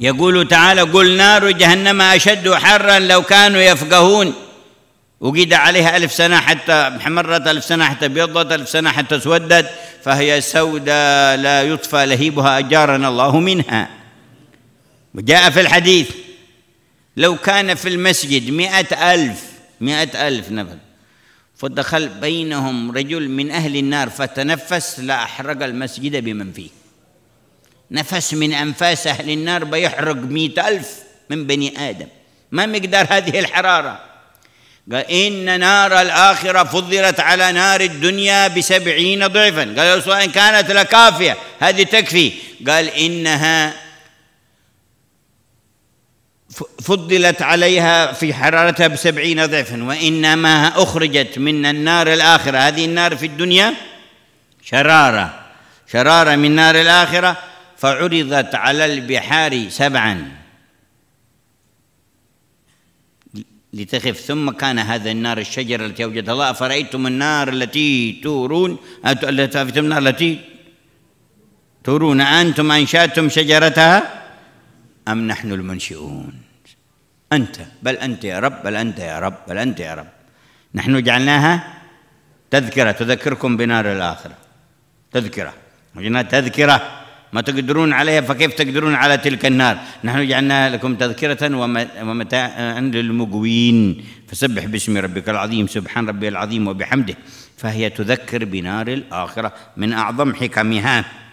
يقول تعالى قل نار جهنم أشد حرا لو كانوا يفقهون وقيد عليها ألف سنة حتى محمرت ألف سنة حتى بيضت ألف سنة حتى سودت فهي سوداء لا يطفى لهيبها أجارنا الله منها وجاء في الحديث لو كان في المسجد مئة ألف مئة ألف نفر فدخل بينهم رجل من أهل النار فتنفس لأحرق المسجد بمن فيه نفس من أنفاس أهل النار بيحرق مئة ألف من بني آدم ما مقدار هذه الحرارة قال إن نار الآخرة فضلت على نار الدنيا بسبعين ضعفا قال سواء إن كانت لكافية هذه تكفي قال إنها فضلت عليها في حرارتها بسبعين ضعفا وإنما أخرجت من النار الآخرة هذه النار في الدنيا شرارة شرارة من نار الآخرة فعرضت على البحار سبعا لتخف ثم كان هذا النار الشجرة التي أوجدها الله أفرأيتم النار التي تورون أفرأيتم النار التي تورون أنتم أنشأتم شجرتها أم نحن المنشئون أنت بل أنت يا رب بل أنت يا رب بل أنت يا رب نحن جعلناها تذكرة تذكركم بنار الآخرة تذكرة وجعلناها تذكرة ما تقدرون عليها فكيف تقدرون على تلك النار نحن جعلناها لكم تذكرة ومتاعا للمقوين فسبح باسم ربك العظيم سبحان ربي العظيم وبحمده فهي تذكر بنار الآخرة من أعظم حكمها